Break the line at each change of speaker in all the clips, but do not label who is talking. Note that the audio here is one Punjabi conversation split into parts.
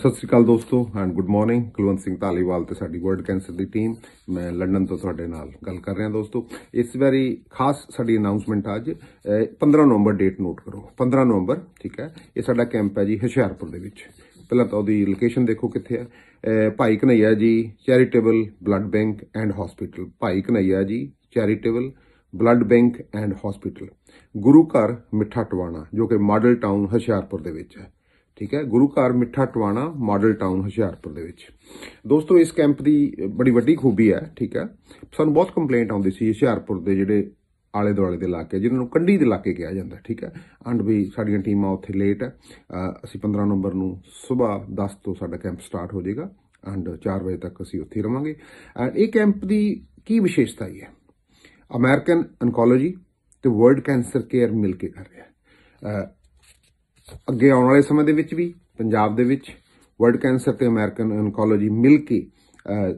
ਸਤਿ ਸ੍ਰੀ ਅਕਾਲ ਦੋਸਤੋ and good morning Kulwant Singh Dhaliwal ਤੇ ਸਾਡੀ ਵਰਲਡ ਕੈਂਸਰ ਦੀ ਟੀਮ ਮੈਂ ਲੰਡਨ ਤੋਂ ਤੁਹਾਡੇ ਨਾਲ ਗੱਲ ਕਰ ਰਿਹਾ ਦੋਸਤੋ ਇਸ ਵਾਰੀ ਖਾਸ ਸਾਡੀ ਅਨਾਉਂਸਮੈਂਟ ਅੱਜ 15 ਨਵੰਬਰ ਡੇਟ ਨੋਟ ਕਰੋ 15 ਨਵੰਬਰ ਠੀਕ ਹੈ ਇਹ ਸਾਡਾ ਕੈਂਪ ਹੈ ਜੀ ਹੁਸ਼ਿਆਰਪੁਰ ਦੇ ਵਿੱਚ ਪਹਿਲਾਂ ਤਾਂ ਉਹਦੀ ਲੋਕੇਸ਼ਨ ਦੇਖੋ ਕਿੱਥੇ ਹੈ ਭਾਈ Kanhaiya ji charitable blood bank and hospital ਭਾਈ Kanhaiya ji charitable blood bank and hospital ਗੁਰੂ ਘਰ ਮਿੱਠਾ ਟਵਾਣਾ ਜੋ ਕਿ ਮਾਡਲ ਟਾਊਨ ਹੁਸ਼ਿਆਰਪੁਰ ਦੇ ਵਿੱਚ ਹੈ ਠੀਕ ਹੈ ਗੁਰੂ ਘਰ ਮਿੱਠਾ ਟਵਾਣਾ ਮਾਡਲ ਟਾਊਨ ਹੁਸ਼ਿਆਰਪੁਰ ਦੇ ਵਿੱਚ ਦੋਸਤੋ ਇਸ ਕੈਂਪ ਦੀ ਬੜੀ ਵੱਡੀ ਖੂਬੀ ਹੈ ਠੀਕ ਹੈ ਸਾਨੂੰ ਬਹੁਤ ਕੰਪਲੇਂਟ ਆਉਂਦੀ ਸੀ ਹੁਸ਼ਿਆਰਪੁਰ ਦੇ ਜਿਹੜੇ ਆਲੇ ਦੁਆਲੇ ਦੇ ਇਲਾਕੇ ਜਿਨ੍ਹਾਂ ਨੂੰ ਕੰਢੀ ਦੇ ਇਲਾਕੇ ਕਿਹਾ ਜਾਂਦਾ ਠੀਕ ਹੈ ਐਂਡ ਵੀ ਸਾਡੀਆਂ ਟੀਮਾਂ ਉੱਥੇ ਲੇਟ ਹੈ ਅਸੀਂ 15 ਨਵੰਬਰ ਨੂੰ ਸਵੇਰ 10 ਤੋਂ ਸਾਡਾ ਕੈਂਪ ਸਟਾਰਟ ਹੋ ਜਾਏਗਾ ਐਂਡ 4 ਵਜੇ ਤੱਕ ਅਸੀਂ ਉੱਥੇ ਰਵਾਂਗੇ ਐਂਡ ਇਹ ਕੈਂਪ ਦੀ ਕੀ ਵਿਸ਼ੇਸ਼ਤਾ ਹੈ ਅਮਰੀਕਨ ਅਨਕੋਲੋਜੀ ਤੇ ਵਰਲਡ ਕੈਂਸਰ ਕੇਅਰ ਮਿਲ ਕੇ ਕਰ ਰਿਹਾ ਹੈ ਅੱਗੇ ਆਉਣ ਵਾਲੇ ਸਮੇਂ ਦੇ ਵਿੱਚ ਵੀ ਪੰਜਾਬ ਦੇ ਵਿੱਚ ਵਰਲਡ ਕੈਂਸਰ ਤੇ ਅਮਰੀਕਨ ਔਨਕੋਲੋਜੀ ਮਿਲ ਕੇ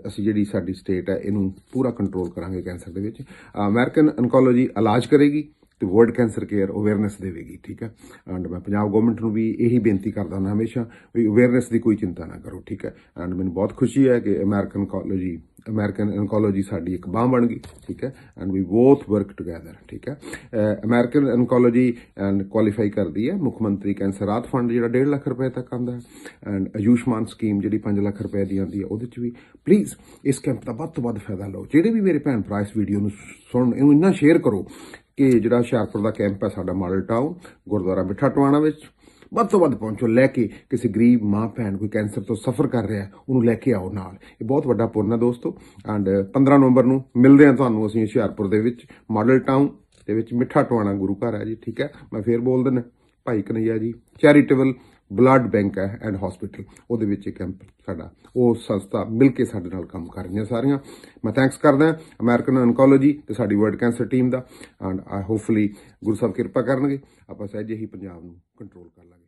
ਅਸੀਂ ਜਿਹੜੀ ਸਾਡੀ ਸਟੇਟ ਹੈ ਇਹਨੂੰ ਪੂਰਾ ਕੰਟਰੋਲ ਕਰਾਂਗੇ ਕੈਂਸਰ ਦੇ ਵਿੱਚ ਅਮਰੀਕਨ ਔਨਕੋਲੋਜੀ ਇਲਾਜ ਕਰੇਗੀ ਤੇ ਵਰਲਡ ਕੈਂਸਰ ਕੇਅਰ ਅਵੇਅਰਨੈਸ ਦੇਵੇਗੀ ਠੀਕ ਹੈ ਐਂਡ ਮੈਂ ਪੰਜਾਬ ਗਵਰਨਮੈਂਟ ਨੂੰ ਵੀ ਇਹੀ ਬੇਨਤੀ ਕਰਦਾ ਹਾਂ ਹਮੇਸ਼ਾ ਵੀ ਅਵੇਅਰਨੈਸ ਦੀ ਕੋਈ ਚਿੰਤਾ ਨਾ ਕਰੋ ਠੀਕ ਹੈ ਐਂਡ ਮੈਨੂੰ ਬਹੁਤ ਖੁਸ਼ੀ ਹੈ ਕਿ ਅਮਰੀਕਨ ਕਾਲਜੀ ਅਮਰੀਕਨ ਐਨਕੋਲੋਜੀ ਸਾਡੀ ਇੱਕ ਬਾਹ ਬਣ ਗਈ ਠੀਕ ਹੈ and we both work together ਠੀਕ ਹੈ ਅਮਰੀਕਨ ਐਨਕੋਲੋਜੀ ਐਂਡ ਕੁਆਲੀਫਾਈ ਕਰਦੀ ਹੈ ਮੁੱਖ ਮੰਤਰੀ ਕੈਂਸਰ ਰਾਤ ਫੰਡ ਜਿਹੜਾ 1.5 ਲੱਖ ਰੁਪਏ ਤੱਕ ਆਂਦਾ ਹੈ ਐਂਡ ਆਯੂਸ਼ਮਾਨ ਸਕੀਮ ਜਿਹੜੀ 5 ਲੱਖ ਰੁਪਏ ਦੀ ਆਉਂਦੀ ਹੈ ਉਹਦੇ ਚ ਵੀ ਪਲੀਜ਼ ਇਸ ਕੈਂਪ ਦਾ ਵੱਧ ਤੋਂ ਵੱਧ ਫਾਇਦਾ ਲਓ ਜਿਹੜੇ ਵੀ ਮੇਰੇ ਭੈਣ ਭਰਾ ਇਸ ਵੀਡੀਓ ਨੂੰ ਸੁਣਨ ਇਹਨੂੰ ਇੰਨਾ ਸ਼ੇਅਰ ਕਰੋ ਕਿ ਜਿਹੜਾ ਹਸ਼ਿਆਰਪੁਰ ਦਾ ਕੈਂਪ ਹੈ ਸਾਡਾ ਮਾਡਲ ਟਾਊਨ ਗੁਰਦੁਆਰਾ ਮਿੱਠਾ ਟਵਾਣਾ ਵਿੱਚ ਵੱਧ ਤੋਂ ਵੱਧ ਪਹੁੰਚੋ ਲੈ ਕੇ ਕਿਸੇ ਗਰੀਬ ਮਾਂ ਭੈਣ ਕੋਈ ਕੈਂਸਰ ਤੋਂ ਸਫਰ ਕਰ ਰਿਹਾ ਉਹਨੂੰ ਲੈ ਕੇ ਆਓ ਨਾਲ ਇਹ ਬਹੁਤ ਵੱਡਾ ਪੁੰਨ ਹੈ ਦੋਸਤੋ ਐਂਡ 15 ਨਵੰਬਰ ਨੂੰ ਮਿਲਦੇ ਹਾਂ ਤੁਹਾਨੂੰ ਅਸੀਂ ਹੁਸ਼ਿਆਰਪੁਰ ਦੇ ਵਿੱਚ ਮਾਡਲ ਟਾਊਨ ਦੇ ਵਿੱਚ ਮਿੱਠਾ ਟਵਾਣਾ ਗੁਰੂ ਘਰ ਹੈ ਜੀ ਠੀਕ ਹੈ ਮੈਂ ਫੇਰ ਬੋਲ ਦਿੰਨਾ Bhai Kanhaiya ji charitable blood bank ਹੈ ਐਂਡ ਹਸਪੀਟਲ ਉਹਦੇ ਵਿੱਚ ਕੈਂਪ ਸਾਡਾ ਉਹ ਸੰਸਥਾ ਮਿਲ ਕੇ ਸਾਡੇ ਨਾਲ ਕੰਮ ਕਰ ਰਹੀਆਂ ਸਾਰੀਆਂ ਮੈਂ ਥੈਂਕਸ ਕਰਦਾ ਅਮਰੀਕਨ ਔਨਕੋਲੋਜੀ ਤੇ ਸਾਡੀ ਵਰਲਡ ਕੈਂਸਰ ਟੀਮ ਦਾ and I hopefully Guru Sahib ਕਿਰਪਾ ਕਰਨਗੇ ਆਪਾਂ ਸਹਿਜੇ ਹੀ ਪੰਜਾਬ ਨੂੰ ਕੰਟਰੋਲ ਕਰ ਲਾਂਗੇ